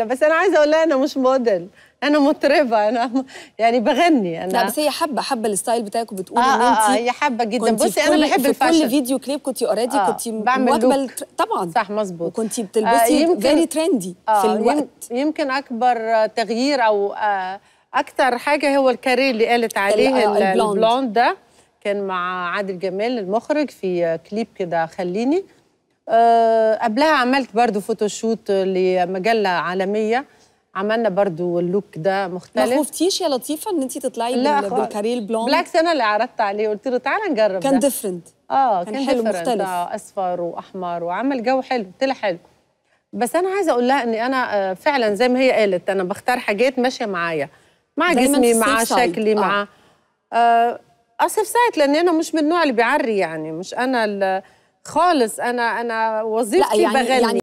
لا بس انا عايزه اقول لها انا مش موديل انا مطربه انا يعني بغني انا لا بس هي حابه حابه الستايل بتاعك وبتقولي آه ان آه، انت اه هي حابه جدا بصي انا بحب الفاشن في كل فيديو كليب كنت اوريدي آه كنت مواكبه طبعا صح مظبوط وكنت آه، بتلبسي آه فيري ترندي آه في الوقت يمكن اكبر تغيير او آه اكتر حاجه هو الكارير اللي قالت عليه آه، البلوند ده كان مع عادل جمال المخرج في كليب كده خليني آه، قبلها عملت برضو فوتوشوت لمجله عالميه عملنا برضو اللوك ده مختلف ما خفتيش يا لطيفه ان انت تطلعي لا بالكاريل بلون بالعكس انا اللي عرضت عليه قلت له تعالى نجرب كان ديفرنت اه كان, كان حلو مختلف اه اصفر واحمر وعمل جو حلو طلع حلو بس انا عايزه اقول لها ان انا آه، فعلا زي ما هي قالت انا بختار حاجات ماشيه معايا مع جسمي مع شكلي مع آه. آه. اسف سايت لان انا مش من النوع اللي بيعري يعني مش انا اللي خالص انا انا وظيفتي يعني, يعني بغني يعني